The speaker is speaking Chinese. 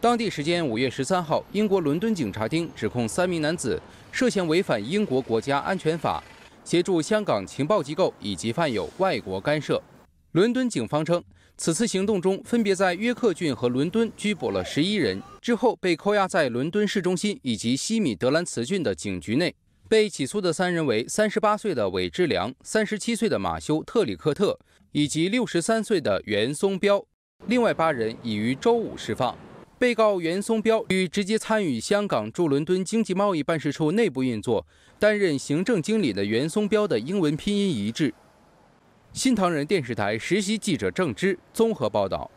当地时间五月十三号，英国伦敦警察厅指控三名男子涉嫌违反英国国家安全法，协助香港情报机构以及犯有外国干涉。伦敦警方称，此次行动中分别在约克郡和伦敦拘捕了十一人，之后被扣押在伦敦市中心以及西米德兰茨郡的警局内。被起诉的三人为三十八岁的韦志良、三十七岁的马修·特里克特以及六十三岁的袁松彪。另外八人已于周五释放。被告袁松彪与直接参与香港驻伦敦经济贸易办事处内部运作、担任行政经理的袁松彪的英文拼音一致。新唐人电视台实习记者郑芝综合报道。